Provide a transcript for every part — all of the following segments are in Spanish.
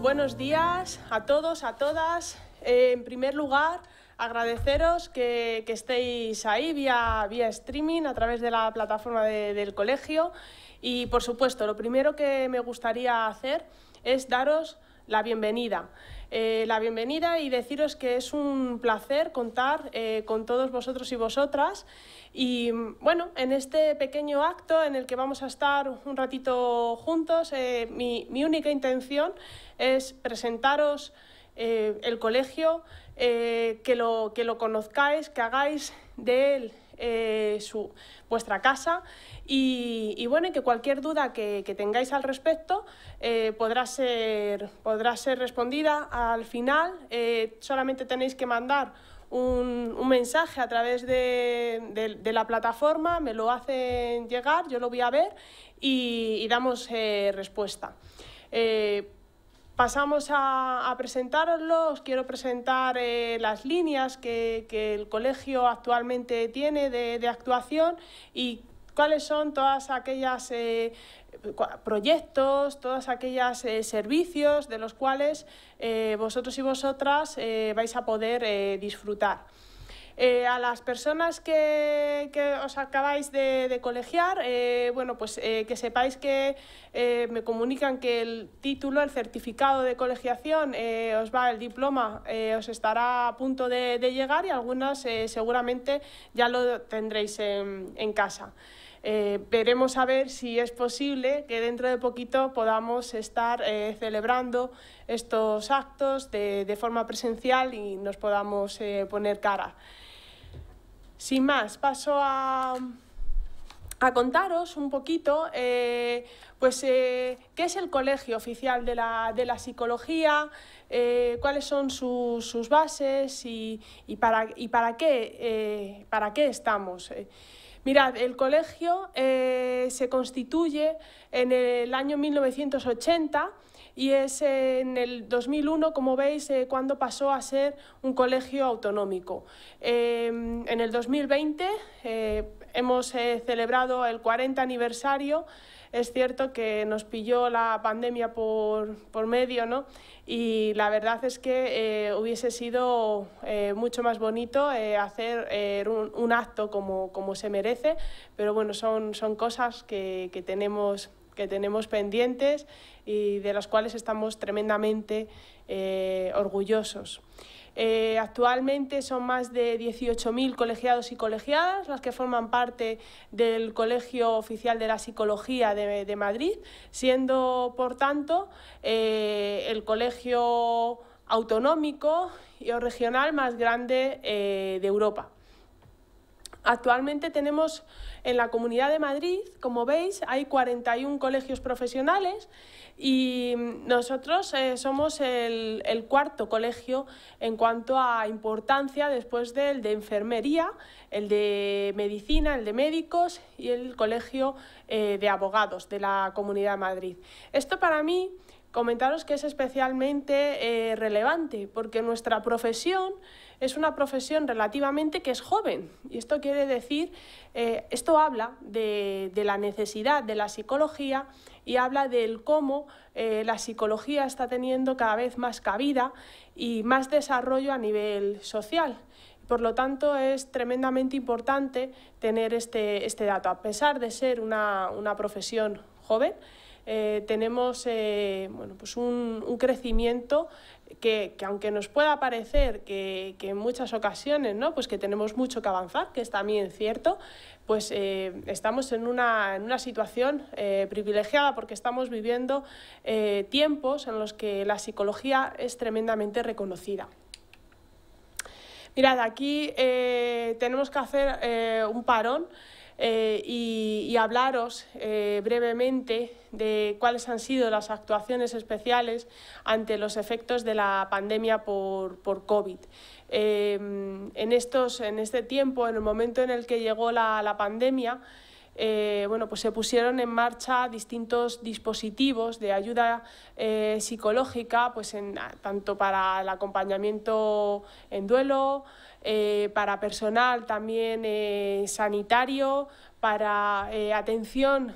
Buenos días a todos, a todas. Eh, en primer lugar, agradeceros que, estéis ahí vía, vía, streaming a través de la plataforma del colegio. Y, por supuesto, lo primero que me gustaría hacer es daros la bienvenida. Eh, la bienvenida y deciros que es un placer contar eh, con todos vosotros y vosotras. Y bueno, en este pequeño acto en el que vamos a estar un ratito juntos, eh, mi, única intención es presentaros el colegio, que, lo, que lo conozcáis, que hagáis de él su, vuestra casa y, bueno, que cualquier duda que, tengáis al respecto eh, podrá, ser, podrá ser respondida al final. Eh, solamente tenéis que mandar un, mensaje a través de, la plataforma, me lo hacen llegar, yo lo voy a ver y, damos eh, respuesta. pasamos a, presentaros, presentaroslo, os quiero presentar las líneas que, el colegio actualmente tiene de, actuación y cuáles son todas aquellas eh, proyectos, todos aquellos eh, servicios de los cuales eh, vosotros y vosotras vais a poder disfrutar. a las personas que, os acabáis de, colegiar, bueno, pues que sepáis que me comunican que el título, el certificado de colegiación, os va, el diploma os estará a punto de, llegar y algunas seguramente ya lo tendréis en casa. Eh, veremos a ver si es posible que dentro de poquito podamos estar eh, celebrando estos actos de, forma presencial y nos podamos eh, poner cara. Sin más, paso a, contaros un poquito pues, qué es el Colegio Oficial de la, Psicología, cuáles son sus bases y, para, para, qué, para qué estamos. Mirad, el colegio eh, se constituye en el año 1980 y es en el 2001, como veis, eh, cuando pasó a ser un colegio autonómico. Eh, en el 2020 hemos celebrado el 40 aniversario es cierto que nos pilló la pandemia por, medio, ¿no? Y la verdad es que eh, hubiese sido eh, mucho más bonito eh, hacer un, acto como, se merece, pero bueno, son, son cosas que, tenemos que tenemos pendientes y de las cuales estamos tremendamente orgullosos. Eh, actualmente son más de 18.000 colegiados y colegiadas las que forman parte del Colegio Oficial de la Psicología de, Madrid, siendo, por tanto, eh, el colegio autonómico y regional más grande eh, de Europa. Actualmente tenemos en la Comunidad de Madrid, como veis, hay 41 colegios profesionales y nosotros eh, somos el, cuarto colegio en cuanto a importancia después del de enfermería, el de medicina, el de médicos y el colegio eh, de abogados de la Comunidad de Madrid. Esto para mí comentaros que es especialmente eh, relevante porque nuestra profesión es una profesión relativamente que es joven. Y esto quiere decir, eh, esto habla de, la necesidad de la psicología y habla del cómo eh, la psicología está teniendo cada vez más cabida y más desarrollo a nivel social. Por lo tanto, es tremendamente importante tener este, este dato. A pesar de ser una, profesión joven, eh, tenemos bueno, pues un, un, crecimiento que, aunque nos pueda parecer que, en muchas ocasiones pues que tenemos mucho que avanzar, que es también cierto, pues eh, estamos en una, situación eh, privilegiada porque estamos viviendo eh, tiempos en los que la psicología es tremendamente reconocida. Mirad, aquí tenemos que hacer un parón eh, y, hablaros eh, brevemente de cuáles han sido las actuaciones especiales ante los efectos de la pandemia por, COVID. Em, en, este tiempo, en el momento en el que llegó la, pandemia, eh, bueno, pues se pusieron en marcha distintos dispositivos de ayuda psicológica, pues en, tanto para el acompañamiento en duelo, eh, para personal también eh, sanitario, para eh, atención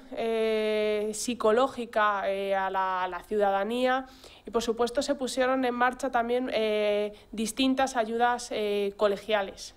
psicológica a, la, ciudadanía y por supuesto se pusieron en marcha también distintas ayudas colegiales.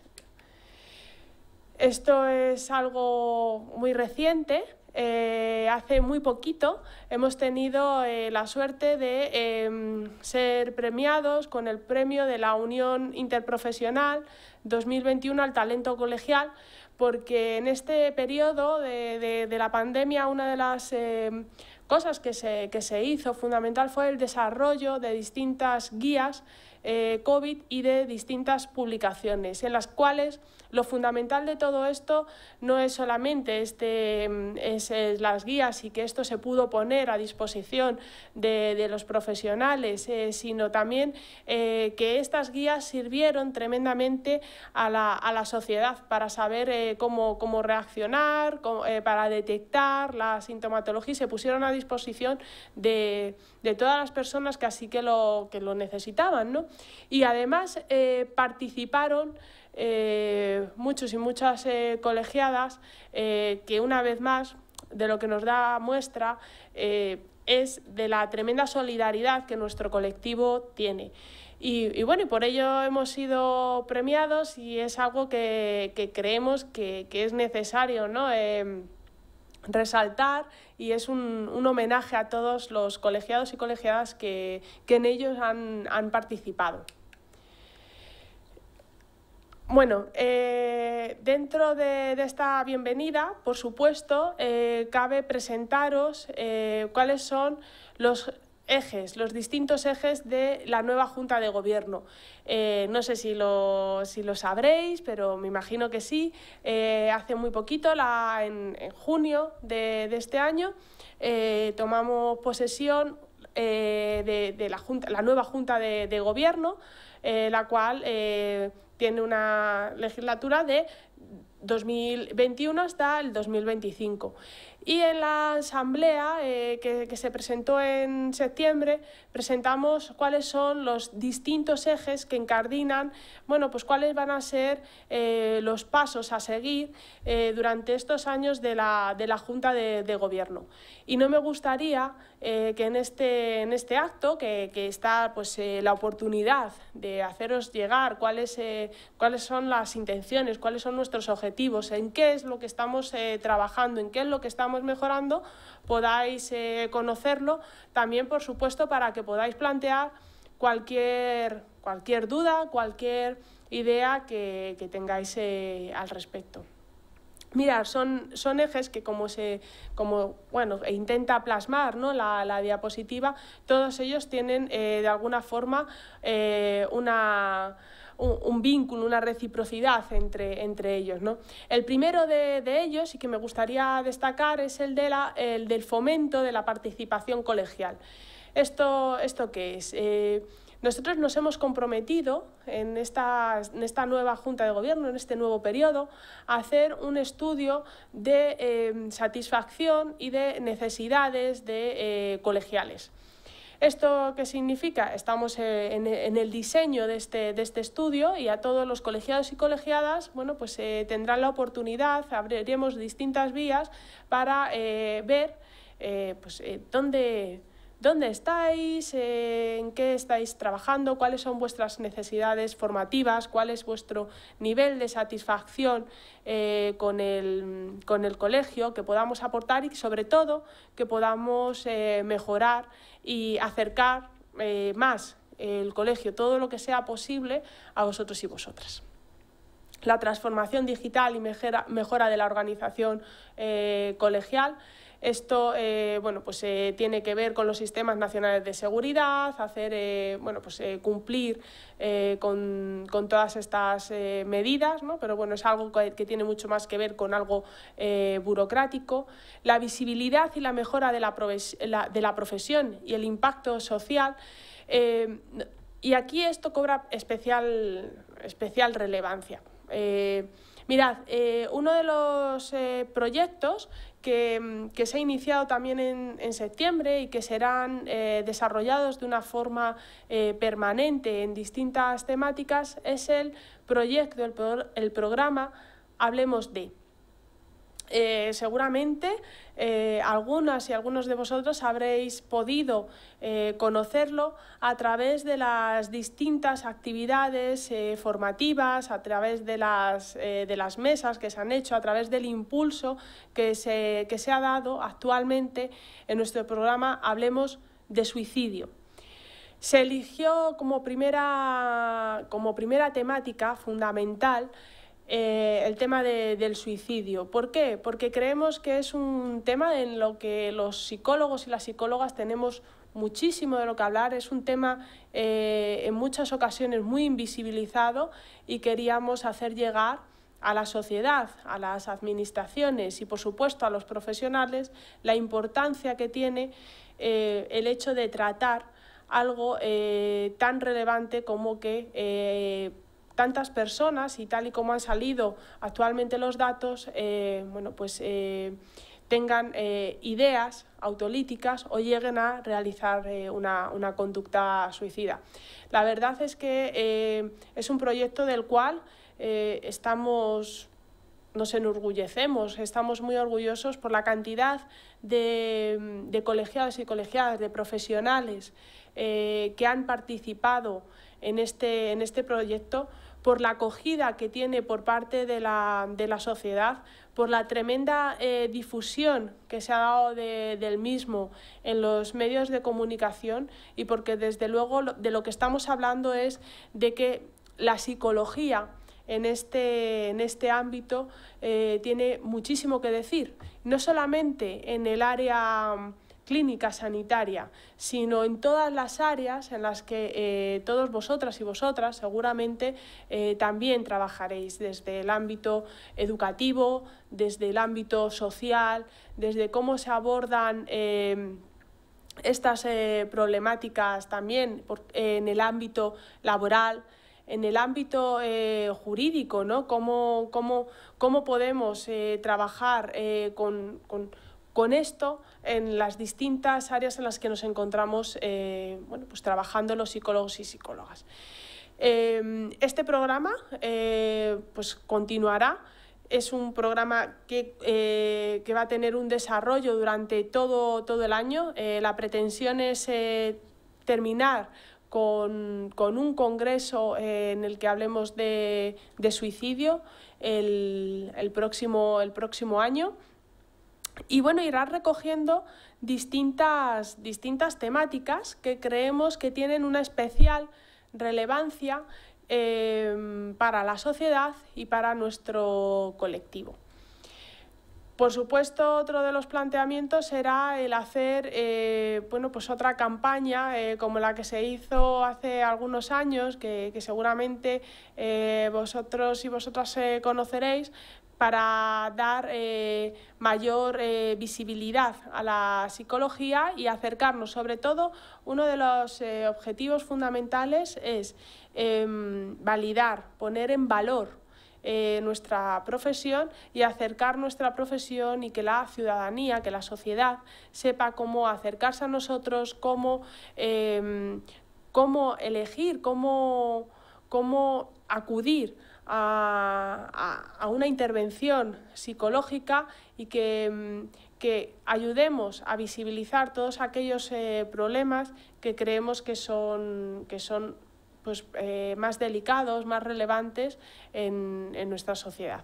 Esto es algo muy reciente eh, hace muy poquito hemos tenido eh, la suerte de em, ser premiados con el premio de la Unión Interprofesional 2021 al Talento Colegial, porque en este periodo de, la pandemia una de las em, cosas que se, que se, hizo fundamental fue el desarrollo de distintas guías eh, COVID y de distintas publicaciones en las cuales lo fundamental de todo esto no es solamente este, mm, las guías y que esto se pudo poner a disposición de, los profesionales, eh, sino también eh, que estas guías sirvieron tremendamente a la, sociedad para saber eh, cómo, cómo, reaccionar, para detectar la sintomatología y se pusieron a disposición de, todas las personas que así que lo, lo necesitaban. Y además participaron eh, muchos y muchas eh, colegiadas eh, que una vez más de lo que nos da muestra es de la tremenda solidaridad que nuestro colectivo tiene. Y, bueno, y por ello hemos sido premiados y es algo que, creemos que, es necesario ¿no? Em, resaltar y es un, homenaje a todos los colegiados y colegiadas que, en ellos han participado. Bueno, eh, dentro de, esta bienvenida, por supuesto, eh, cabe presentaros eh, cuáles son los ejes, los distintos ejes de la nueva Junta de Gobierno. no sé si lo, si sabréis, pero me imagino que sí. hace muy poquito, la, en, junio de, este año, tomamos posesión de, la, junta, la, nueva Junta de, de Gobierno, la cual tiene una legislatura de 2021 hasta el 2025. Y en la asamblea eh, que, que, se presentó en septiembre presentamos cuáles son los distintos ejes que encardinan, bueno, pues cuáles van a ser eh, los pasos a seguir eh, durante estos años de la, Junta de, Gobierno. Y no me gustaría eh, que en este, en este acto, que, que está pues, la oportunidad de haceros llegar cuáles, cuáles son las intenciones, cuáles son nuestros objetivos, en qué es lo que estamos trabajando, en qué es lo que estamos mejorando, podáis conocerlo, también por supuesto para que podáis plantear cualquier, cualquier duda, cualquier idea que, tengáis eh, al respecto. Mirar, son, ejes que como se e intenta plasmar la, diapositiva, todos ellos tienen eh, de alguna forma eh, un, vínculo, una reciprocidad entre, entre ellos. El primero de, ellos y que me gustaría destacar es el, de el del fomento de la participación colegial. ¿Esto, esto qué es? Eh, nosotros nos hemos comprometido en esta, en esta, nueva Junta de Gobierno, en este nuevo periodo, a hacer un estudio de eh, satisfacción y de necesidades de eh, colegiales. ¿Esto qué significa? Estamos en, el diseño este, de este, estudio y a todos los colegiados y colegiadas bueno, pues, tendrán la oportunidad, abriremos distintas vías para ver pues, dónde dónde estáis, en qué estáis trabajando, cuáles son vuestras necesidades formativas, cuál es vuestro nivel de satisfacción eh, con, el, colegio, que podamos aportar y sobre todo que podamos eh, mejorar y acercar eh, más el colegio, todo lo que sea posible a vosotros y vosotras la transformación digital y mejora, de la organización colegial esto eh, bueno, pues, eh, tiene que ver con los sistemas nacionales de seguridad, hacer, eh, bueno, pues, cumplir con, todas estas medidas, pero bueno, es algo que, tiene mucho más que ver con algo burocrático. La visibilidad y la mejora de la, de la profesión y el impacto social. y aquí esto cobra especial, especial relevancia. mirad, uno de los proyectos que, se ha iniciado también en, septiembre y que serán eh, desarrollados de una forma eh, permanente en distintas temáticas es el proyecto, el programa Hablemos de. Eh, seguramente eh, algunas y algunos de vosotros habréis podido eh, conocerlo a través de las distintas actividades formativas, a través de las, de las, mesas que se han hecho, a través del impulso que se, ha dado actualmente en nuestro programa Hablemos de Suicidio. Se eligió como primera temática fundamental eh, el tema del suicidio. ¿Por qué? Porque creemos que es un tema en lo que los psicólogos y las psicólogas tenemos muchísimo de lo que hablar. Es un tema eh, en muchas ocasiones muy invisibilizado y queríamos hacer llegar a la sociedad, a las administraciones y por supuesto a los profesionales la importancia que tiene eh, el hecho de tratar algo tan relevante como que tantas personas y tal y como han salido actualmente los datos, eh, pues eh, tengan eh, ideas autolíticas o lleguen a realizar una, conducta suicida. La verdad es que es un proyecto del cual estamos nos enorgullecemos, estamos muy orgullosos por la cantidad de, de colegiados y colegiadas, de profesionales que han participado en este, en este proyecto por la acogida que tiene por parte de la, sociedad, por la tremenda eh, difusión que se ha dado del mismo en los medios de comunicación y porque desde luego de lo que estamos hablando es de que la psicología en este, en este ámbito eh, tiene muchísimo que decir, no solamente en el área clínica sanitaria, sino en todas las áreas en las que eh, todos vosotras y vosotras seguramente eh, también trabajaréis, desde el ámbito educativo, desde el ámbito social, desde cómo se abordan... Eh, estas problemáticas también en el ámbito laboral, en el ámbito jurídico, ¿no? ¿Cómo, podemos trabajar con, con esto en las distintas áreas en las que nos encontramos eh, pues trabajando los psicólogos y psicólogas. Eh, este programa eh, pues continuará. Es un programa que, va a tener un desarrollo durante todo, el año. la pretensión es terminar con, un congreso en el que hablemos de, suicidio el próximo año. Y bueno, irá recogiendo distintas, distintas temáticas que creemos que tienen una especial relevancia eh, para la sociedad y para nuestro colectivo. Por supuesto, otro de los planteamientos será el hacer eh, bueno, pues otra campaña eh, como la que se hizo hace algunos años, que, seguramente vosotros y vosotras conoceréis, para dar eh, mayor eh, visibilidad a la psicología y acercarnos. Sobre todo, uno de los eh, objetivos fundamentales es em, validar, poner en valor nuestra profesión y acercar nuestra profesión y que la ciudadanía, que la sociedad sepa cómo acercarse a nosotros, cómo, em, elegir, cómo acudir a, una intervención psicológica y que, mm, ayudemos a visibilizar todos aquellos eh, problemas que creemos que son, pues, eh, más delicados, más relevantes en nuestra sociedad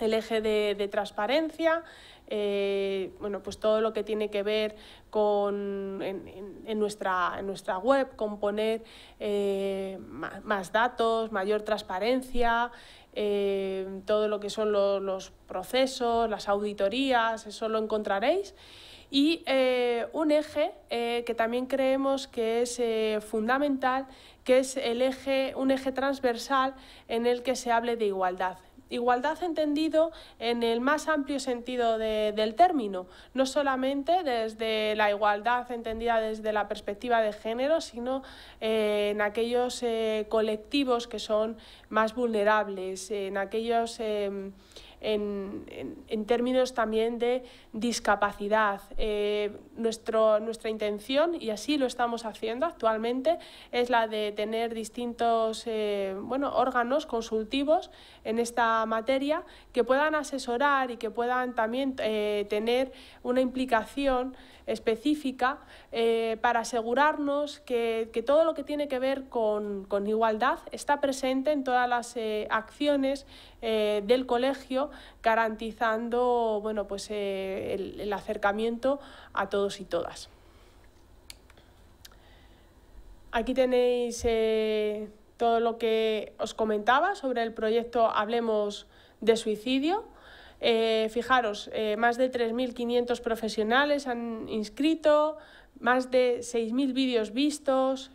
el eje de, transparencia, eh, bueno, pues todo lo que tiene que ver con, en, nuestra, nuestra web, con poner eh, más, datos, mayor transparencia, eh, todo lo que son los procesos, las auditorías, eso lo encontraréis. Y un eje que también creemos que es fundamental, que es el eje, un eje transversal en el que se hable de igualdad. Igualdad entendido en el más amplio sentido del término, no solamente desde la igualdad entendida desde la perspectiva de género, sino eh, en aquellos eh, colectivos que son más vulnerables, en aquellos... Em, en, términos también de discapacidad. Eh, nuestra intención, y así lo estamos haciendo actualmente, es la de tener distintos bueno, órganos consultivos en esta materia, que puedan asesorar y que puedan también eh, tener una implicación específica eh, para asegurarnos que, que, todo lo que tiene que ver con, igualdad está presente en todas las eh, acciones del colegio, garantizando bueno, pues, el, el acercamiento a todos y todas. Aquí tenéis todo lo que os comentaba sobre el proyecto Hablemos de Suicidio. Eh, fijaros, eh, más de 3.500 profesionales han inscrito, más de 6.000 vídeos vistos,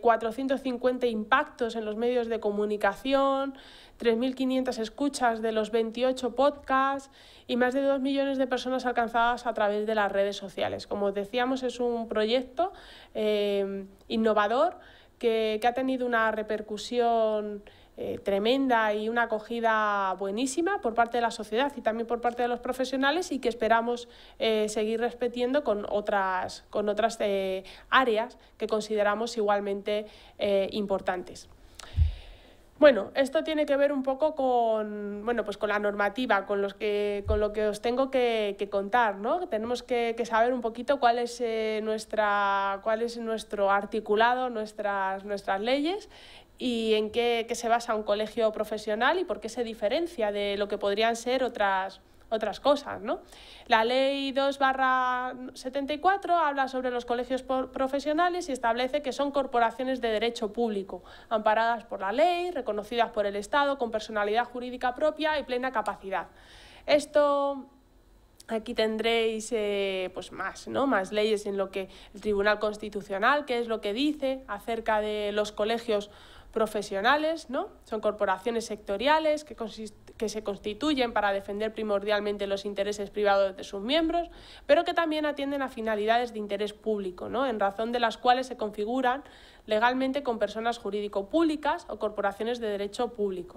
450 eh, impactos en los medios de comunicación, 3.500 escuchas de los 28 podcasts y más de 2 millones de personas alcanzadas a través de las redes sociales. Como decíamos, es un proyecto innovador que, ha tenido una repercusión eh, tremenda y una acogida buenísima por parte de la sociedad y también por parte de los profesionales y que esperamos eh, seguir respetiendo con otras, con otras eh, áreas que consideramos igualmente importantes. Bueno, esto tiene que ver un poco con, bueno, pues con la normativa, con, los que, con lo que os tengo que, contar, ¿no? Tenemos que, saber un poquito cuál es, eh, nuestra, cuál es nuestro articulado, nuestras, nuestras leyes y en qué, qué se basa un colegio profesional y por qué se diferencia de lo que podrían ser otras, otras cosas, ¿no? La ley 2 barra 74 habla sobre los colegios profesionales y establece que son corporaciones de derecho público, amparadas por la ley, reconocidas por el Estado, con personalidad jurídica propia y plena capacidad. Esto Aquí tendréis eh, pues más, ¿no? más leyes en lo que el Tribunal Constitucional, que es lo que dice acerca de los colegios profesionales, ¿no? Son corporaciones sectoriales que consisten que se constituyen para defender primordialmente los intereses privados de sus miembros, pero que también atienden a finalidades de interés público, en razón de las cuales se configuran legalmente con personas jurídico-públicas o corporaciones de derecho público.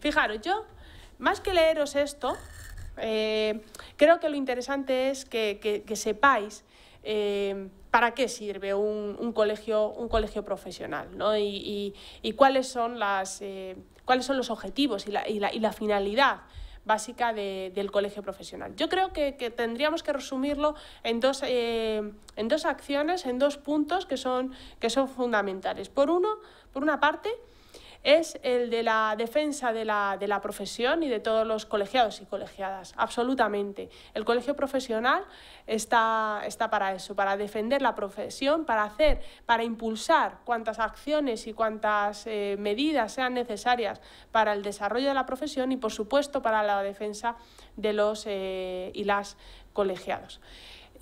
Fijaros, yo, más que leeros esto, eh, creo que lo interesante es que, sepáis eh, para qué sirve un, colegio, un colegio profesional y, cuáles son las... Eh, cuáles son los objetivos y la, y la, finalidad básica del colegio profesional. Yo creo que, tendríamos que resumirlo en dos, eh, dos acciones, en dos puntos que son, que son fundamentales. Por, uno, por una parte, es el de la defensa de la, profesión y de todos los colegiados y colegiadas, absolutamente. El colegio profesional está, está para eso, para defender la profesión, para hacer, para impulsar cuantas acciones y cuantas eh, medidas sean necesarias para el desarrollo de la profesión y, por supuesto, para la defensa de los eh, y las colegiados.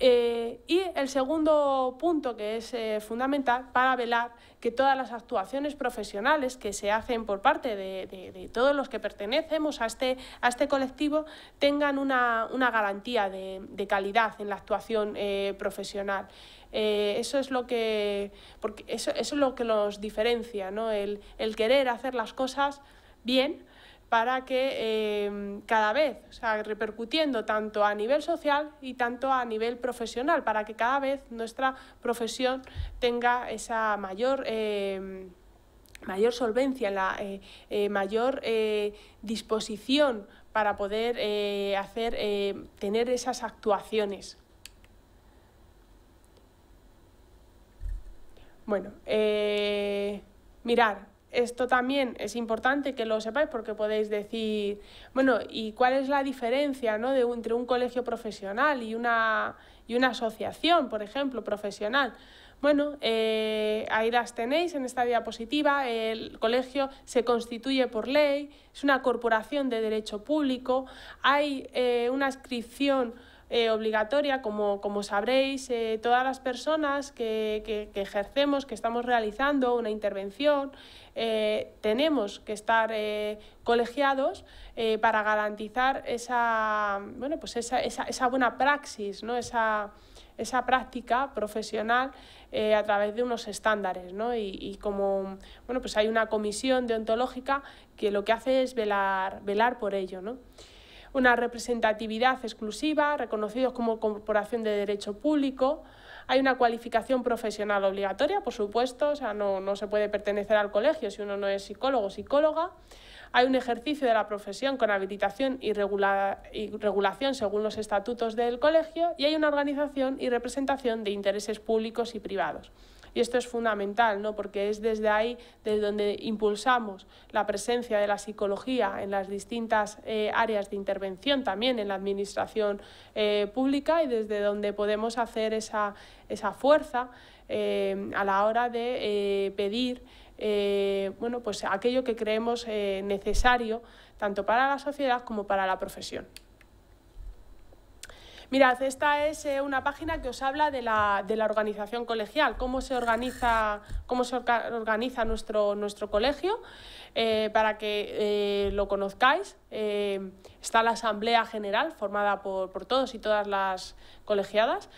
Eh, y el segundo punto que es eh, fundamental para velar que todas las actuaciones profesionales que se hacen por parte de, todos los que pertenecemos a este, a este colectivo tengan una, garantía de, calidad en la actuación eh, profesional. eso es lo que porque eso, es lo que los diferencia, el querer hacer las cosas bien para que em, cada vez, o sea, repercutiendo tanto a nivel social y tanto a nivel profesional, para que cada vez nuestra profesión tenga esa mayor... Em, mayor solvencia, la eh, eh, mayor eh, disposición para poder hacer, tener esas actuaciones. Bueno, mirar, esto también es importante que lo sepáis porque podéis decir, bueno, ¿y cuál es la diferencia entre un colegio profesional y una, una asociación, por ejemplo, profesional? Bueno, eh, ahí las tenéis en esta diapositiva. El colegio se constituye por ley, es una corporación de derecho público, hay eh, una inscripción eh, obligatoria, como, sabréis, eh, todas las personas que, ejercemos, que estamos realizando una intervención, eh, tenemos que estar colegiados para garantizar esa, bueno, pues esa, buena praxis, ¿no? esa, esa práctica profesional a través de unos estándares. Y, como bueno, pues hay una comisión deontológica que lo que hace es velar, velar por ello una representatividad exclusiva, reconocidos como corporación de derecho público. Hay una cualificación profesional obligatoria, por supuesto, o sea, no, se puede pertenecer al colegio si uno no es psicólogo o psicóloga. Hay un ejercicio de la profesión con habilitación y, y, regulación según los estatutos del colegio y hay una organización y representación de intereses públicos y privados. Y esto es fundamental, ¿no? porque es desde ahí desde donde impulsamos la presencia de la psicología en las distintas eh, áreas de intervención, también en la administración eh, pública y desde donde podemos hacer esa, fuerza eh, a la hora de pedir pues aquello que creemos necesario tanto para la sociedad como para la profesión. Mirad, esta es eh, una página que os habla de la, organización colegial, cómo se organiza, cómo se organiza nuestro, nuestro colegio, eh, para que eh, lo conozcáis. está la Asamblea General, formada por, todos y todas las colegiadas.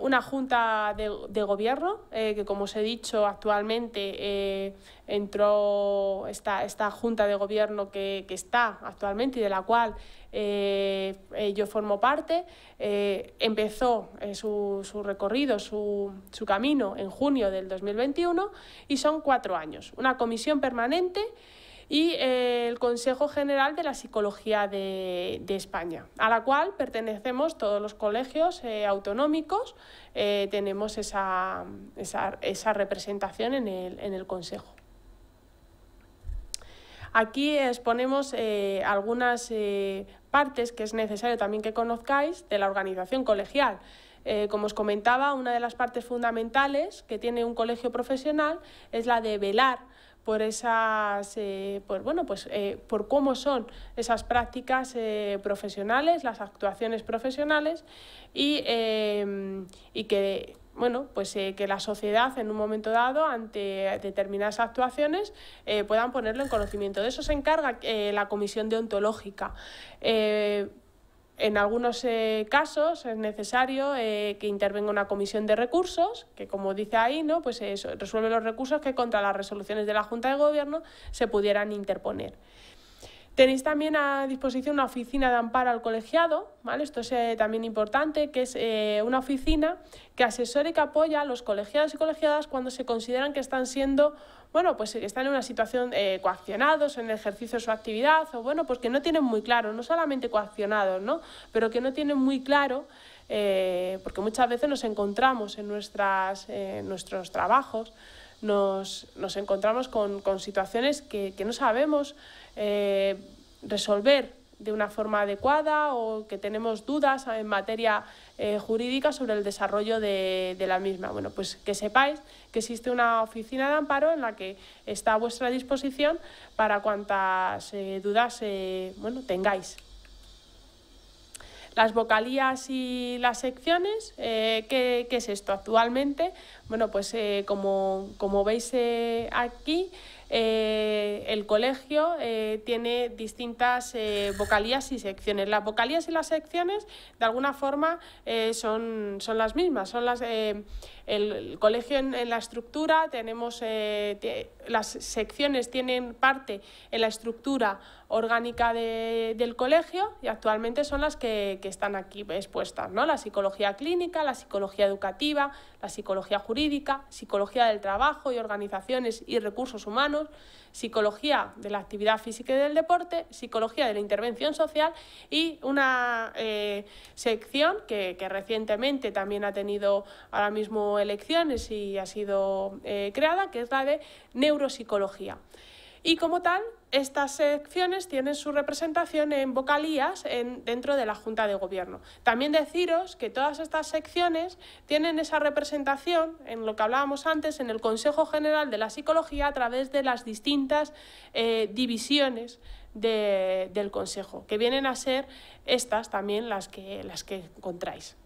una junta de, gobierno que, como os he dicho, actualmente entró esta, esta junta de gobierno que, que, está actualmente y de la cual eh, yo formo parte. Eh, empezó eh, su, recorrido, su, camino en junio del 2021 y son cuatro años. Una comisión permanente y el Consejo General de la Psicología de, España, a la cual pertenecemos todos los colegios autonómicos, tenemos esa, representación en el Consejo. Aquí exponemos eh, algunas eh, partes que es necesario también que conozcáis de la organización colegial. Eh, como os comentaba, una de las partes fundamentales que tiene un colegio profesional es la de velar por esas pues, bueno pues por cómo son esas prácticas profesionales las actuaciones profesionales y, y que bueno, pues eh, que la sociedad en un momento dado, ante determinadas actuaciones, eh, puedan ponerlo en conocimiento. De eso se encarga eh, la comisión deontológica. en algunos casos es necesario que intervenga una comisión de recursos, que como dice ahí, ¿no? pues resuelve los recursos que contra las resoluciones de la Junta de Gobierno se pudieran interponer. Tenéis también a disposición una oficina de amparo al colegiado, ¿vale? Esto es eh, también importante, que es eh, una oficina que asesora y que apoya a los colegiados y colegiadas cuando se consideran que están siendo, bueno, pues eh, están en una situación coaccionados en el ejercicio de su actividad o, bueno, pues que no tienen muy claro, no solamente coaccionados, ¿no? Pero que no tienen muy claro porque muchas veces nos encontramos en nuestras, nuestros trabajos, nos, encontramos con, situaciones que, que, no sabemos eh, resolver de una forma adecuada o que tenemos dudas en materia eh, jurídica sobre el desarrollo de, la misma. Bueno, pues que sepáis que existe una oficina de amparo en la que está a vuestra disposición para cuantas dudas bueno, tengáis. Las vocalías y las secciones, eh, ¿qué, es esto actualmente? Bueno, pues como, como veis aquí, eh, el colegio eh, tiene distintas eh, vocalías y secciones. Las vocalías y las secciones, de alguna forma, son, son las mismas. Son las, el, colegio en, la estructura, tenemos las secciones tienen parte en la estructura orgánica del colegio y actualmente son las que, que están aquí expuestas, ¿no? La psicología clínica, la psicología educativa, psicología jurídica, psicología del trabajo y organizaciones y recursos humanos, psicología de la actividad física y del deporte, psicología de la intervención social y una eh, sección que, recientemente también ha tenido ahora mismo elecciones y ha sido eh, creada, que es la de neuropsicología. Y como tal, estas secciones tienen su representación en vocalías dentro de la Junta de Gobierno. También deciros que todas estas secciones tienen esa representación en lo que hablábamos antes en el Consejo General de la Psicología a través de las distintas eh, divisiones del Consejo, que vienen a ser estas también las las que encontráis.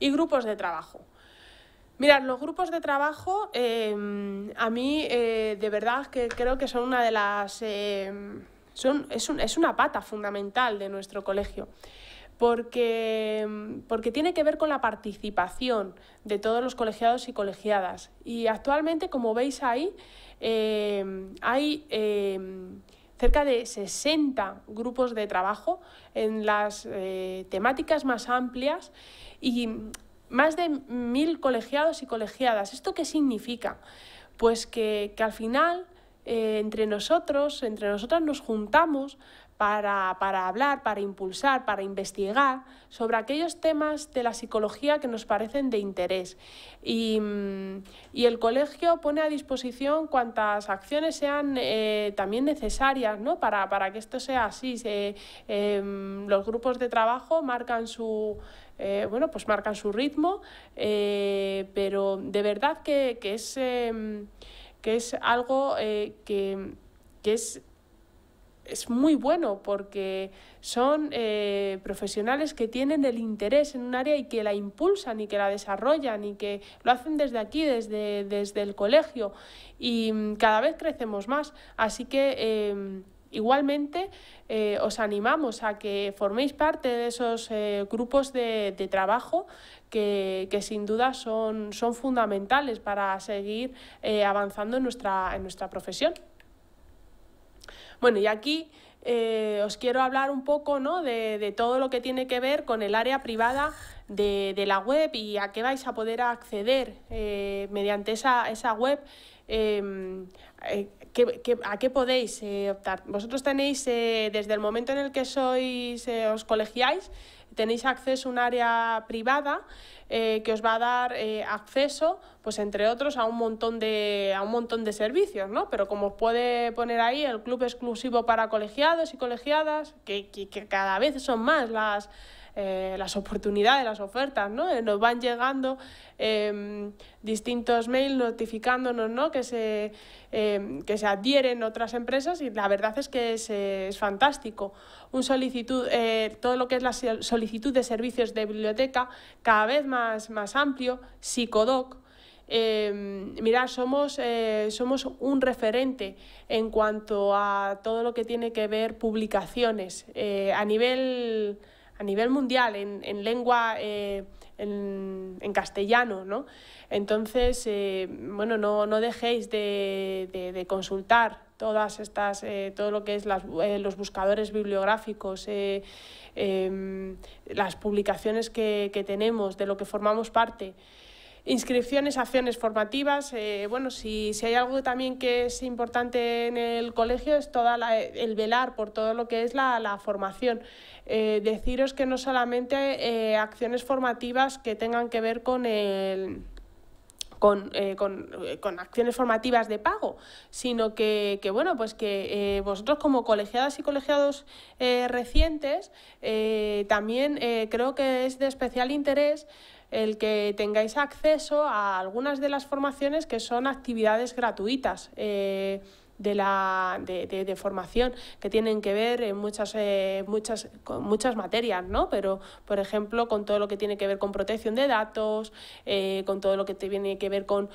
Y grupos de trabajo. Mira los grupos de trabajo em, a mí eh, de verdad que creo que son una de las... Em, son, es, una pata fundamental de nuestro colegio. Porque, em, porque, tiene que ver con la participación de todos los colegiados y colegiadas. Y actualmente, como veis ahí, hay cerca de 60 grupos de trabajo en las eh, temáticas más amplias y más de mil colegiados y colegiadas. ¿Esto qué significa? Pues que, al final eh, entre nosotros, entre nosotras nos juntamos para, hablar, para impulsar, para investigar sobre aquellos temas de la psicología que nos parecen de interés. Y, mm, el colegio pone a disposición cuantas acciones sean eh, también necesarias ¿no? para, que esto sea así. Se, em, los grupos de trabajo marcan su, eh, bueno, pues marcan su ritmo, eh, pero de verdad que, es, em, que es algo eh, que, es es muy bueno porque son profesionales que tienen el interés en un área y que la impulsan y que la desarrollan y que lo hacen desde aquí, desde, desde el colegio y mm, cada vez crecemos más. Así que... Em, Igualmente, eh, os animamos a que forméis parte de esos eh, grupos de, trabajo que, sin duda son, son fundamentales para seguir eh, avanzando en nuestra, en nuestra profesión. Bueno, y aquí os quiero hablar un poco de, todo lo que tiene que ver con el área privada de, la web y a qué vais a poder acceder mediante esa, web. Em, a qué podéis eh, optar? Vosotros tenéis, eh, desde el momento en el que sois, eh, os colegiáis, tenéis acceso a un área privada que os va a dar acceso, pues entre otros, a un montón de a un montón de servicios, ¿no? Pero como os puede poner ahí el club exclusivo para colegiados y colegiadas, que cada vez son más las eh, las oportunidades, las ofertas, ¿no? Eh, nos van llegando em, distintos mails notificándonos, Que se, em, que se adhieren otras empresas y la verdad es que es, fantástico. Un solicitud, eh, todo lo que es la solicitud de servicios de biblioteca cada vez más, más amplio, psicodoc, eh, mirad, somos, somos un referente en cuanto a todo lo que tiene que ver publicaciones a nivel a nivel mundial, en, lengua, eh, en, castellano, ¿no? Entonces, eh, bueno, no, dejéis de, consultar todas estas, eh, todo lo que es los buscadores bibliográficos, em, las publicaciones que, que tenemos, de lo que formamos parte inscripciones, acciones formativas. Eh, bueno, si, si, hay algo también que es importante en el colegio es toda la, el velar por todo lo que es la, formación. Eh, deciros que no solamente eh, acciones formativas que tengan que ver con el con, con, acciones formativas de pago, sino que, bueno, pues que vosotros como colegiadas y colegiados recientes, también creo que es de especial interés el que tengáis acceso a algunas de las formaciones que son actividades gratuitas. Eh, de, la, de, formación que tienen que ver en muchas, eh, muchas, con muchas materias, ¿no? Pero, por ejemplo, con todo lo que tiene que ver con protección de datos, eh, con todo lo que tiene que ver con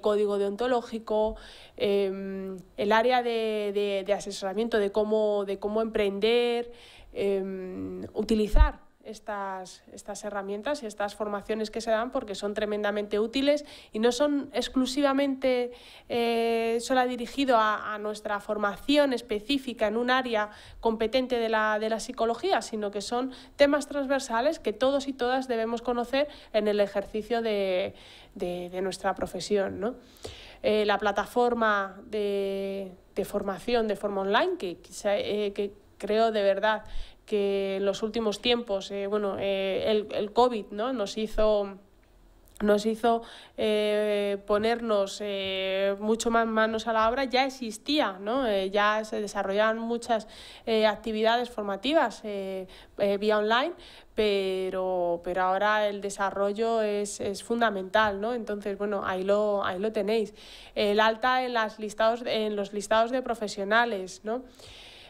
código deontológico, em, el área de, asesoramiento de de cómo emprender, em, utilizar estas, estas herramientas y estas formaciones que se dan porque son tremendamente útiles y no son exclusivamente eh, solo dirigido a, nuestra formación específica en un área competente de la, de la psicología, sino que son temas transversales que todos y todas debemos conocer en el ejercicio de, de, nuestra profesión. Eh, la plataforma de, de, formación de forma online que, eh, que creo de verdad que en los últimos tiempos, eh, bueno, eh, el, el, COVID ¿no? nos hizo nos hizo eh, ponernos mucho más manos a la obra, ya existía, ya se desarrollaban muchas actividades formativas vía online, pero, pero ahora el desarrollo es, fundamental, ¿no? Entonces, bueno, ahí lo, ahí lo tenéis. El alta en, las listados, en los listados de profesionales, ¿no?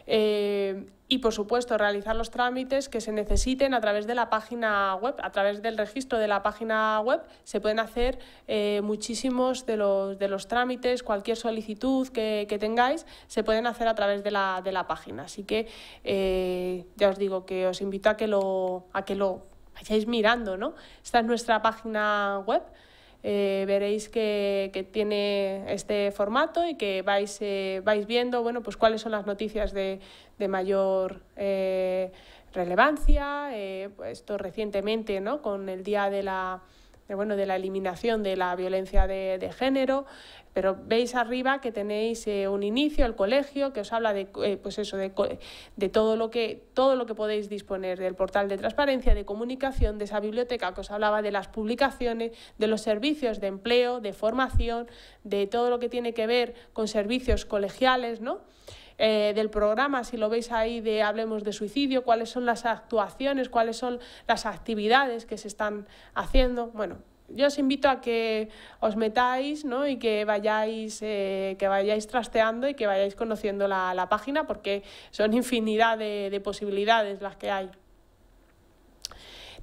Eh, y, por supuesto, realizar los trámites que se necesiten a través de la página web. A través del registro de la página web se pueden hacer eh, muchísimos de los, de los trámites, cualquier solicitud que, tengáis, se pueden hacer a través de la, página. Así que eh, ya os digo que os invito a que lo, a que lo vayáis mirando. ¿no? Esta es nuestra página web eh, veréis que, tiene este formato y que vais, eh, vais viendo bueno, pues cuáles son las noticias de, mayor eh, relevancia, pues esto recientemente ¿no? con el Día de la de, bueno, de la eliminación de la violencia de, género, pero veis arriba que tenéis eh, un inicio, el colegio, que os habla de, eh, pues eso, de, de, todo, lo que, todo lo que podéis disponer, del portal de transparencia, de comunicación, de esa biblioteca que os hablaba, de las publicaciones, de los servicios de empleo, de formación, de todo lo que tiene que ver con servicios colegiales, ¿no? Eh, del programa, si lo veis ahí de Hablemos de Suicidio, cuáles son las actuaciones, cuáles son las actividades que se están haciendo. Bueno, yo os invito a que os metáis ¿no? y que vayáis, eh, que vayáis trasteando y que vayáis conociendo la, página porque son infinidad de posibilidades las que hay.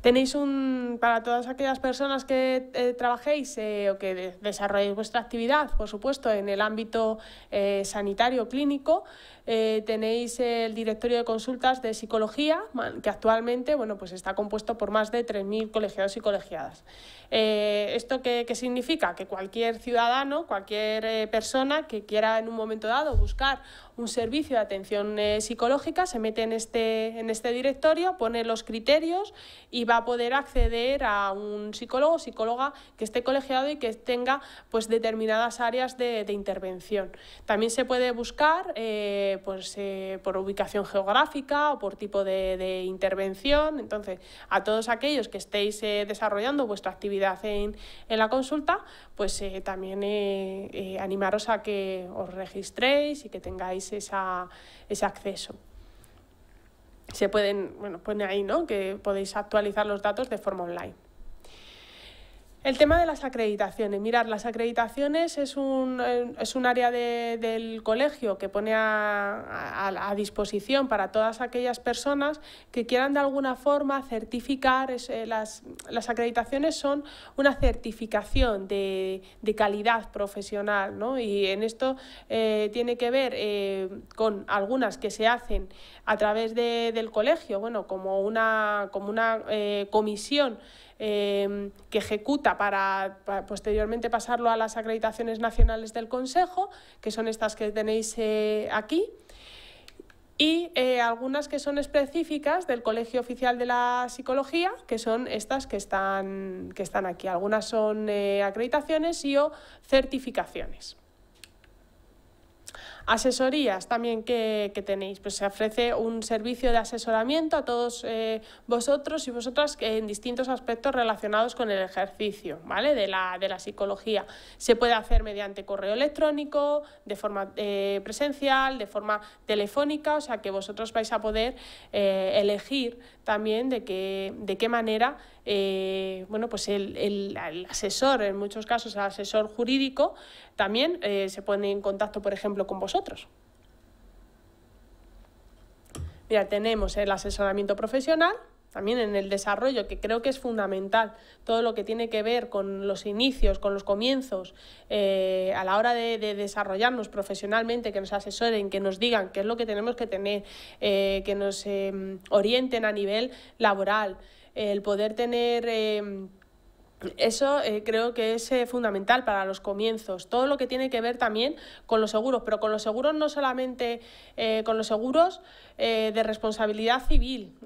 Tenéis un, para todas aquellas personas que eh, trabajéis eh, o que desarrolléis vuestra actividad, por supuesto, en el ámbito eh, sanitario clínico, eh, tenéis el directorio de consultas de psicología, que actualmente bueno, pues está compuesto por más de 3.000 colegiados y colegiadas. Eh, ¿Esto qué, significa? Que cualquier ciudadano, cualquier eh, persona que quiera en un momento dado buscar un servicio de atención psicológica se mete en este, en este directorio, pone los criterios y va a poder acceder a un psicólogo o psicóloga que esté colegiado y que tenga pues, determinadas áreas de, intervención. También se puede buscar pues, eh, por ubicación geográfica o por tipo de, intervención. Entonces, a todos aquellos que estéis eh, desarrollando vuestra actividad en, la consulta, pues eh, también animaros a que os registréis y que tengáis ese acceso se pueden, bueno, pone ahí, ¿no? Que podéis actualizar los datos de forma online. El tema de las acreditaciones. Mirar, las acreditaciones es un, eh, es un área del colegio que pone a, disposición para todas aquellas personas que quieran de alguna forma certificar. Eh, las, las, acreditaciones son una certificación de, de calidad profesional ¿no? y en esto eh, tiene que ver con algunas que se hacen a través de, del colegio, bueno, como una, como una comisión Em, que ejecuta para, posteriormente pasarlo a las acreditaciones nacionales del Consejo, que son estas que tenéis eh, aquí, y eh, algunas que son específicas del Colegio Oficial de la Psicología, que son estas que están, que están aquí. Algunas son eh, acreditaciones y o certificaciones. Asesorías también que, tenéis, pues se ofrece un servicio de asesoramiento a todos eh, vosotros y vosotras en distintos aspectos relacionados con el ejercicio, ¿vale? De la, de la psicología. Se puede hacer mediante correo electrónico, de forma eh, presencial, de forma telefónica, o sea que vosotros vais a poder eh, elegir también de qué, de qué manera eh, bueno, pues el, el, asesor, en muchos casos el asesor jurídico, también eh, se pone en contacto, por ejemplo, con vosotros. Mira, tenemos el asesoramiento profesional, también en el desarrollo, que creo que es fundamental, todo lo que tiene que ver con los inicios, con los comienzos, eh, a la hora de, desarrollarnos profesionalmente, que nos asesoren, que nos digan qué es lo que tenemos que tener, eh, que nos em, orienten a nivel laboral, el poder tener em, eso eh, creo que es eh, fundamental para los comienzos. Todo lo que tiene que ver también con los seguros, pero con los seguros no solamente eh, con los seguros de responsabilidad civil,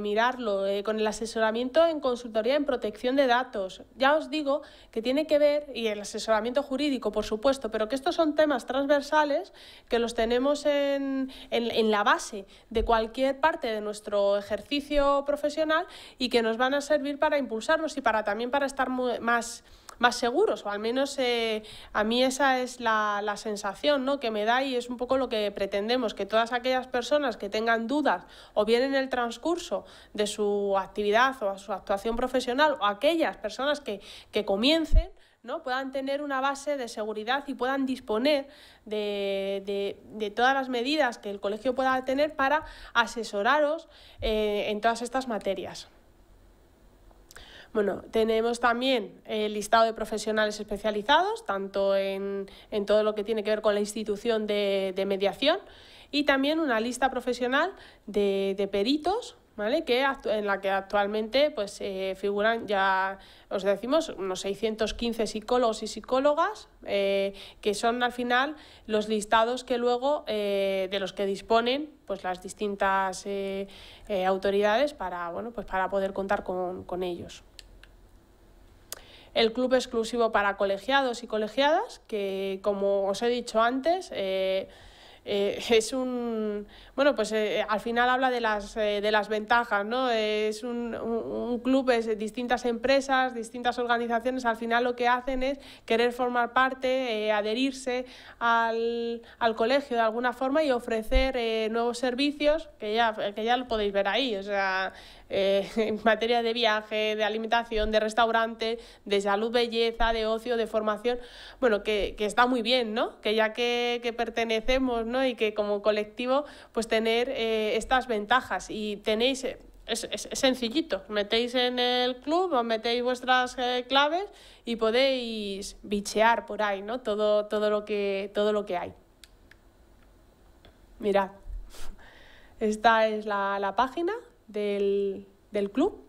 mirarlo, con el asesoramiento en consultoría en protección de datos. Ya os digo que tiene que ver, y el asesoramiento jurídico, por supuesto, pero que estos son temas transversales que los tenemos en, en la base de cualquier parte de nuestro ejercicio profesional y que nos van a servir para impulsarnos y para también para estar más, más seguros, o al menos eh, a mí esa es la, sensación ¿no? que me da y es un poco lo que pretendemos, que todas aquellas personas que tengan dudas o bien en el transcurso de su actividad o su actuación profesional o aquellas personas que, que comiencen, ¿no? puedan tener una base de seguridad y puedan disponer de, todas las medidas que el colegio pueda tener para asesoraros eh, en todas estas materias. Bueno, tenemos también el eh, listado de profesionales especializados, tanto en, en todo lo que tiene que ver con la institución de, mediación, y también una lista profesional de, de peritos ¿Vale? que en la que actualmente pues, eh, figuran ya, os decimos, unos 615 psicólogos y psicólogas, eh, que son al final los listados que luego de los que disponen pues, las distintas autoridades para, bueno, pues, para poder contar con ellos el club exclusivo para colegiados y colegiadas, que como os he dicho antes, eh, eh, es un bueno pues eh, al final habla de las de las ventajas no es un, club es distintas empresas distintas organizaciones al final lo que hacen es querer formar parte adherirse al, colegio de alguna forma y ofrecer nuevos servicios que ya que ya lo podéis ver ahí o sea eh, en materia de viaje, de alimentación, de restaurante, de salud, belleza, de ocio, de formación, bueno, que, está muy bien, ¿no? Que ya que, pertenecemos, ¿no? Y que como colectivo, pues tener eh, estas ventajas y tenéis... Eh, es, sencillito. Metéis en el club, os metéis vuestras claves y podéis bichear por ahí, ¿no? Todo, todo, lo, que, todo lo que hay. Mirad, esta es la página del, club.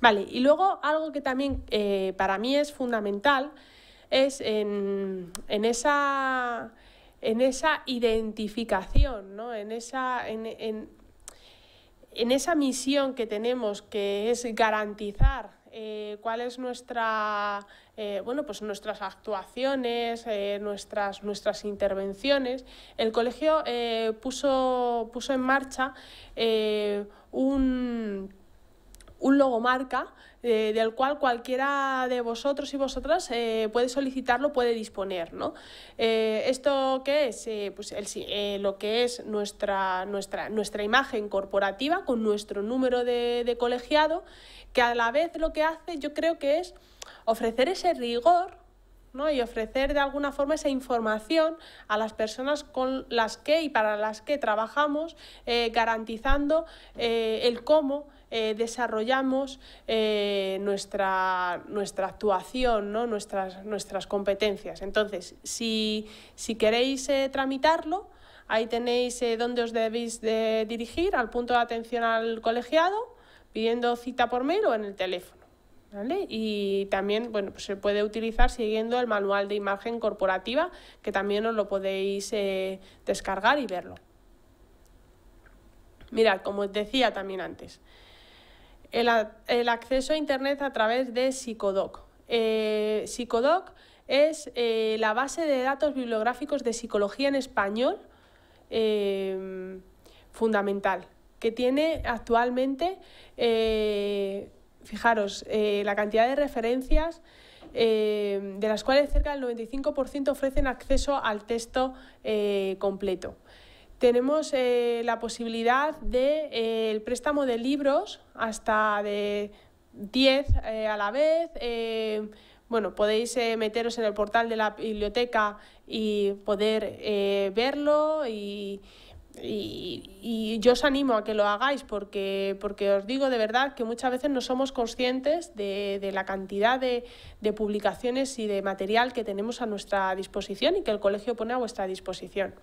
Vale, y luego algo que también eh, para mí es fundamental es en, esa, en esa identificación, ¿no? en, esa, en, en esa misión que tenemos que es garantizar ¿Cuáles eh, cuál nuestra, eh, bueno, pues nuestras actuaciones, eh, nuestras, nuestras intervenciones. El colegio puso, en marcha un, logomarca del cual cualquiera de vosotros y vosotras puede solicitarlo, puede disponer. ¿Esto qué es? Pues lo que es nuestra, nuestra, nuestra imagen corporativa con nuestro número de colegiado que a la vez lo que hace yo creo que es ofrecer ese rigor ¿no? y ofrecer de alguna forma esa información a las personas con las que y para las que trabajamos, eh, garantizando eh, el cómo eh, desarrollamos nuestra, actuación, ¿no? nuestras, nuestras competencias. Entonces, si, queréis tramitarlo, ahí tenéis dónde os debéis de dirigir, al punto de atención al colegiado pidiendo cita por mail o en el teléfono. ¿Vale? Y también pues se puede utilizar siguiendo el manual de imagen corporativa, que también os lo podéis eh, descargar y verlo. Mirad, como os decía también antes, el, acceso a Internet a través de Psicodoc. Eh, Psicodoc es eh, la base de datos bibliográficos de psicología en español fundamental que tiene actualmente, eh, fijaros, eh, la cantidad de referencias, eh, de las cuales cerca del 95% ofrecen acceso al texto completo. Tenemos la posibilidad del de, el préstamo de libros hasta de 10 a la vez. bueno, podéis meteros en el portal de la biblioteca y poder verlo y, y, y, yo os animo a que lo hagáis porque, porque os digo de verdad que muchas veces no somos conscientes de, de la cantidad de, de, publicaciones y de material que tenemos a nuestra disposición y que el colegio pone a vuestra disposición.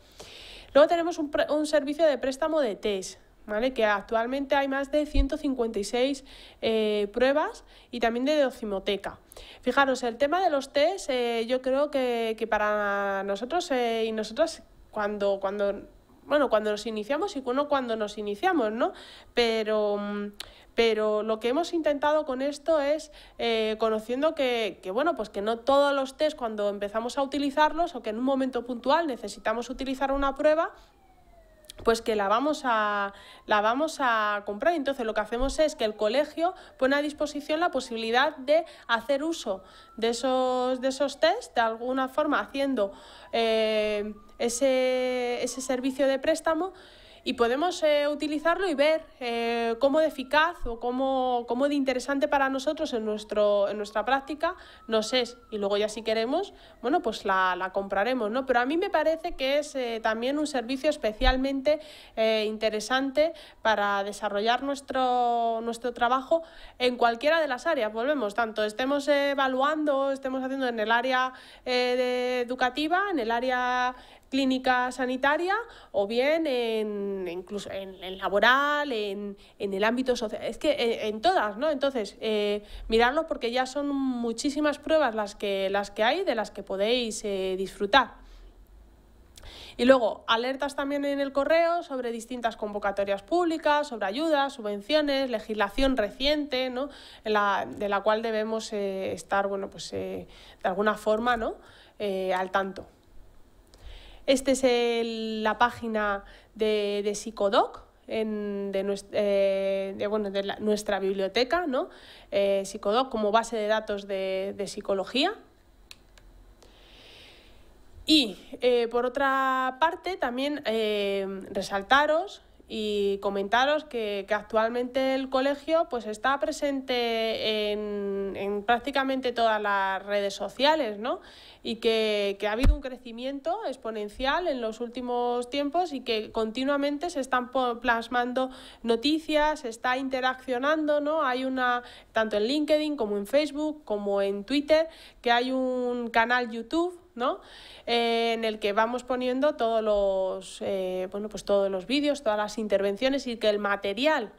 Luego tenemos un, un servicio de préstamo de test. ¿Vale? que actualmente hay más de 156 eh, pruebas y también de docimoteca. Fijaros, el tema de los test, eh, yo creo que, para nosotros eh, y nosotras, cuando, cuando bueno, cuando nos iniciamos y cuando cuando nos iniciamos, ¿no? Pero, mm, pero lo que hemos intentado con esto es eh, conociendo que, que, bueno, pues que no todos los test cuando empezamos a utilizarlos o que en un momento puntual necesitamos utilizar una prueba, pues que la vamos a, la vamos a comprar. Entonces lo que hacemos es que el colegio pone a disposición la posibilidad de hacer uso de esos, de esos test, de alguna forma haciendo eh, ese, ese servicio de préstamo y podemos eh, utilizarlo y ver eh, cómo de eficaz o cómo, cómo, de interesante para nosotros en, nuestro, en nuestra práctica nos es. Y luego ya si queremos, bueno, pues la, compraremos, ¿no? Pero a mí me parece que es eh, también un servicio especialmente interesante para desarrollar nuestro, nuestro trabajo en cualquiera de las áreas. Volvemos, tanto estemos evaluando, estemos haciendo en el área educativa, en el área clínica sanitaria o bien en, incluso en, laboral, en, el ámbito social, es que eh, en, todas, ¿no? Entonces, eh, porque ya son muchísimas pruebas las que, las que hay de las que podéis eh, disfrutar. Y luego, alertas también en el correo sobre distintas convocatorias públicas, sobre ayudas, subvenciones, legislación reciente, ¿no? la, de la cual debemos eh, estar, bueno, pues de alguna forma, ¿no? al tanto. Esta es la página de, de Psicodoc, de, eh, nuestra, biblioteca, ¿no? Eh, Psicodoc como base de datos de, psicología. Y eh, por otra parte, también resaltaros y comentaros que, actualmente el colegio pues está presente en, en prácticamente todas las redes sociales ¿no? y que, que, ha habido un crecimiento exponencial en los últimos tiempos y que continuamente se están plasmando noticias, se está interaccionando, ¿no? hay una tanto en LinkedIn como en Facebook como en Twitter, que hay un canal YouTube ¿no? Eh, en el que vamos poniendo todos los, eh, pues todos los vídeos, todas las intervenciones y que el material,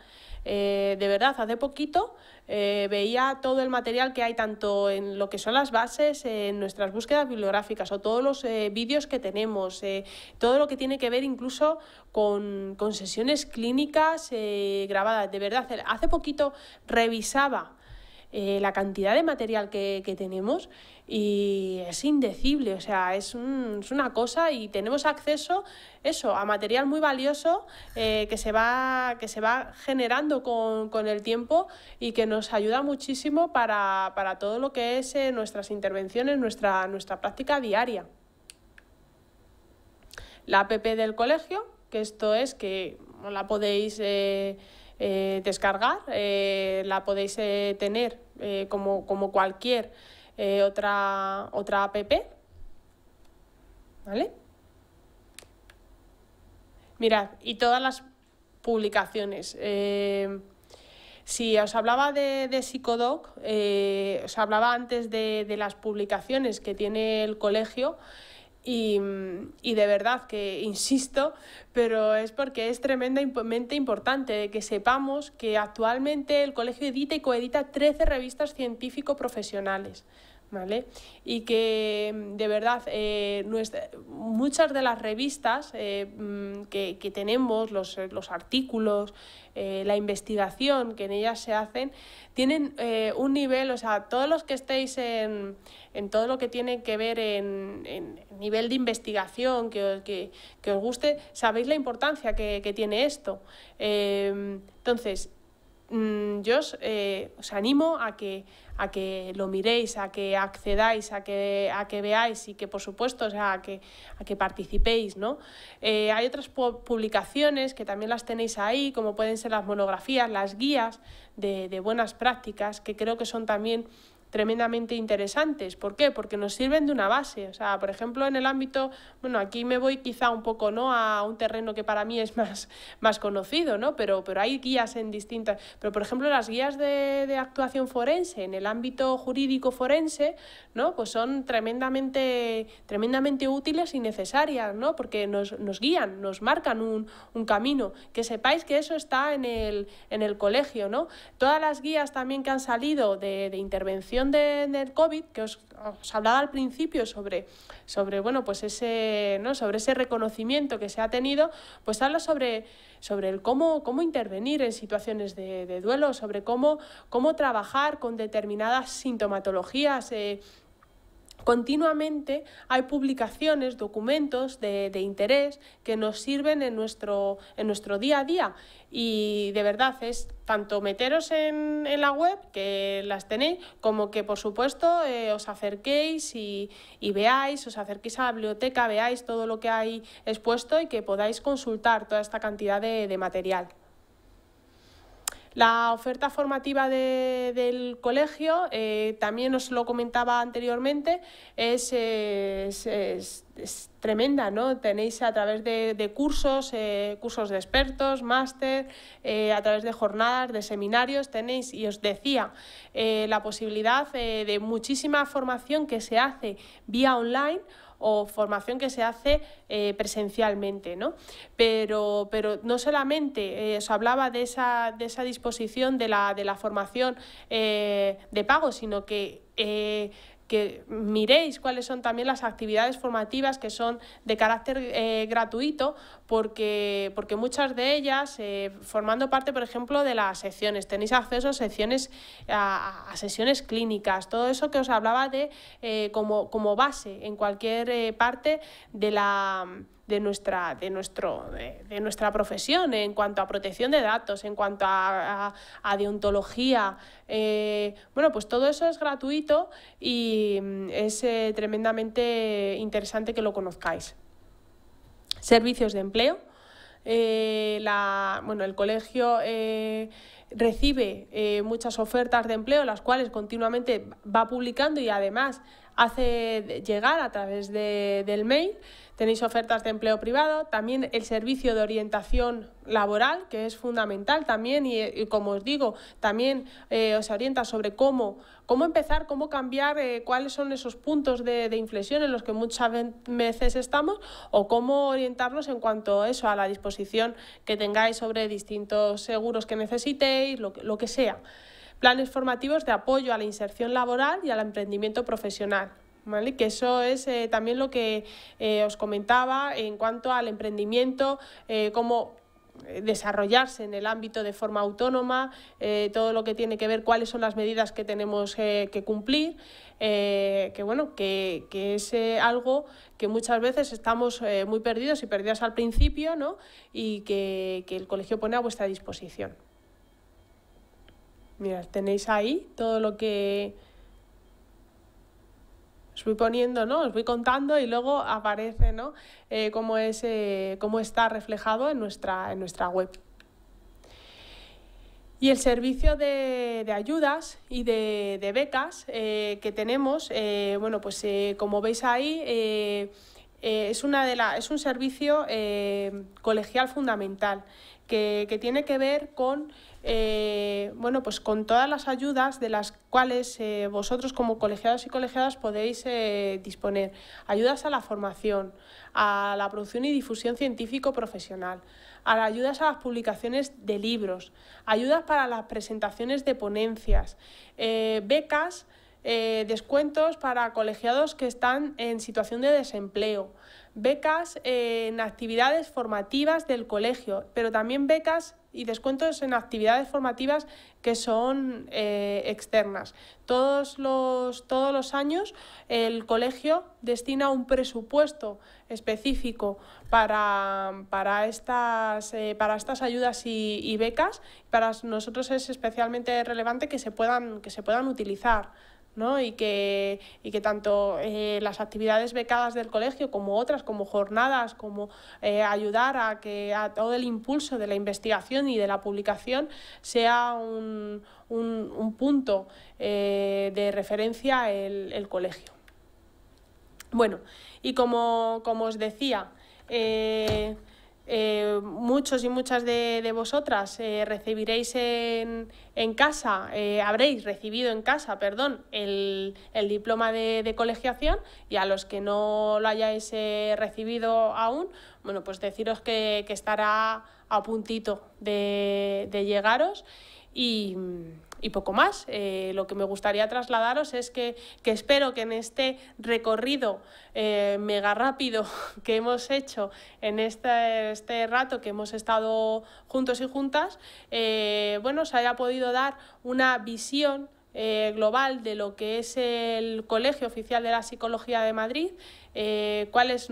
eh, de verdad, hace poquito veía todo el material que hay tanto en lo que son las bases, en nuestras búsquedas bibliográficas o todos los vídeos que tenemos, todo lo que tiene que ver incluso con, con sesiones clínicas grabadas. De verdad, hace poquito revisaba eh, la cantidad de material que, tenemos y es indecible, o sea, es, una cosa y tenemos acceso eso, a material muy valioso eh, que, se va, que se va generando con, el tiempo y que nos ayuda muchísimo para, todo lo que es eh, nuestras intervenciones, nuestra, nuestra práctica diaria. La app del colegio, que esto es que la podéis... Eh, descargar. Eh, la podéis eh, tener como, cualquier otra, otra app. ¿Vale? Mirad, y todas las publicaciones. si os hablaba de, de Psicodoc, os hablaba antes de, de las publicaciones que tiene el colegio. Y, de verdad que insisto, pero es porque es tremendamente importante que sepamos que actualmente el colegio edita y coedita 13 revistas científico-profesionales. ¿Vale? Y que mm, de verdad eh, muchas de las revistas eh, mm, que, tenemos, los, eh, artículos, la investigación que en ellas se hacen, tienen un nivel, o sea, todos los que estéis en, en todo lo que tiene que ver en, en nivel de investigación que, que, que, os guste, sabéis la importancia que, tiene esto. entonces, Mm, yo os, eh, os, animo a que, a que lo miréis, a que accedáis, a que, a que veáis y que, por supuesto, a, que, a que participéis. ¿no? Eh, hay otras publicaciones que también las tenéis ahí, como pueden ser las monografías, las guías de, de buenas prácticas, que creo que son también tremendamente interesantes. ¿Por qué? Porque nos sirven de una base. O sea, por ejemplo, en el ámbito, bueno, aquí me voy quizá un poco ¿no? a un terreno que para mí es más, más conocido, ¿no? Pero, pero hay guías en distintas. Pero, por ejemplo, las guías de, actuación forense, en el ámbito jurídico forense, ¿no? Pues son tremendamente, tremendamente útiles y necesarias, ¿no? Porque nos, guían, nos marcan un, camino. Que sepáis que eso está en el, en el colegio, ¿no? Todas las guías también que han salido de intervención del COVID, que os, hablaba al principio sobre, sobre, bueno, pues ese, sobre ese reconocimiento que se ha tenido, pues habla sobre, sobre el cómo, cómo intervenir en situaciones de, duelo, sobre cómo, cómo trabajar con determinadas sintomatologías. Eh, Continuamente hay publicaciones, documentos de, interés que nos sirven en nuestro, en nuestro día a día y de verdad es tanto meteros en, la web, que las tenéis, como que por supuesto eh, os acerquéis y, veáis, os acerquéis a la biblioteca, veáis todo lo que hay expuesto y que podáis consultar toda esta cantidad de material. La oferta formativa del colegio, eh, también os lo comentaba anteriormente, es, tremenda, ¿no? Tenéis a través de, cursos, eh, cursos de expertos, máster, eh, a través de jornadas, de seminarios, tenéis, y os decía, la posibilidad de muchísima formación que se hace vía online o formación que se hace eh, presencialmente, ¿no? Pero, pero no solamente eh, se hablaba de esa, de esa disposición de la, de la formación eh, de pago, sino que que miréis cuáles son también las actividades formativas que son de carácter eh, gratuito, porque, porque muchas de ellas, eh, formando parte, por ejemplo, de las secciones, tenéis acceso a a, sesiones clínicas, todo eso que os hablaba de eh, como base en cualquier parte de la de nuestra, de nuestro, de, nuestra profesión en cuanto a protección de datos, en cuanto a, a, deontología. Eh, bueno, pues todo eso es gratuito y mm, es eh, tremendamente interesante que lo conozcáis. Servicios de empleo. Eh, bueno, el colegio recibe muchas ofertas de empleo, las cuales continuamente va publicando y además hace llegar a través del mail. Tenéis ofertas de empleo privado, también el servicio de orientación laboral, que es fundamental también, y, como os digo, también eh, os orienta sobre cómo, cómo empezar, cómo cambiar, eh, cuáles son esos puntos de, inflexión en los que muchas veces estamos, o cómo orientarnos en cuanto a eso, a la disposición que tengáis sobre distintos seguros que necesitéis, lo que sea planes formativos de apoyo a la inserción laboral y al emprendimiento profesional. Que eso es eh, también lo que eh, os comentaba en cuanto al emprendimiento, eh, cómo desarrollarse en el ámbito de forma autónoma, todo lo que tiene que ver cuáles son las medidas que tenemos que cumplir, que bueno, que, es algo que muchas veces estamos muy perdidos y perdidos al principio, ¿no? Y que el colegio pone a vuestra disposición. Mirad, tenéis ahí todo lo que os voy poniendo, ¿no? Os voy contando y luego aparece, ¿no? Eh, cómo, es, eh, cómo está reflejado en nuestra, en nuestra web. Y el servicio de, ayudas y de, becas eh, que tenemos, bueno, pues como veis ahí, es, una de es un servicio colegial fundamental que, que tiene que ver con eh, bueno, pues con todas las ayudas de las cuales eh, vosotros como colegiados y colegiadas podéis eh, disponer. Ayudas a la formación, a la producción y difusión científico-profesional, a ayudas a las publicaciones de libros, ayudas para las presentaciones de ponencias, becas, descuentos para colegiados que están en situación de desempleo, becas en actividades formativas del colegio, pero también becas y descuentos en actividades formativas que son eh, externas. Todos los, todos los años el colegio destina un presupuesto específico para, eh, estas, ayudas y, becas. Para nosotros es especialmente relevante que puedan, que se puedan utilizar. ¿no? y, que, que tanto eh, las actividades becadas del colegio como otras, como jornadas, como eh, ayudar a que a todo el impulso de la investigación y de la publicación sea un, punto eh, de referencia el, el, colegio. Bueno, y como, como os decía, eh, muchos y muchas de, de vosotras eh, recibiréis en, en casa, eh, habréis recibido en casa, perdón, el, el diploma de, colegiación y a los que no lo hayáis recibido aún, bueno, pues deciros que, estará a puntito de, de llegaros y y poco más. Eh, lo que me gustaría trasladaros es que, espero que en este recorrido eh, mega rápido que hemos hecho, en este, este, rato que hemos estado juntos y juntas, eh, bueno, se haya podido dar una visión global de lo que es el Colegio Oficial de la Psicología de Madrid, cuáles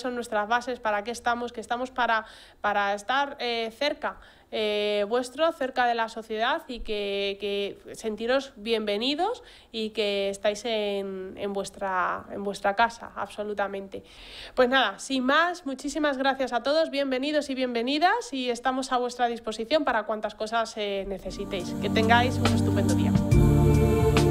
son nuestras bases, para qué estamos, que estamos para, para estar cerca eh, vuestro cerca de la sociedad y que, sentiros bienvenidos y que estáis en, vuestra, en vuestra casa, absolutamente. Pues nada, sin más, muchísimas gracias a todos, bienvenidos y bienvenidas y estamos a vuestra disposición para cuantas cosas eh, necesitéis. Que tengáis un estupendo día.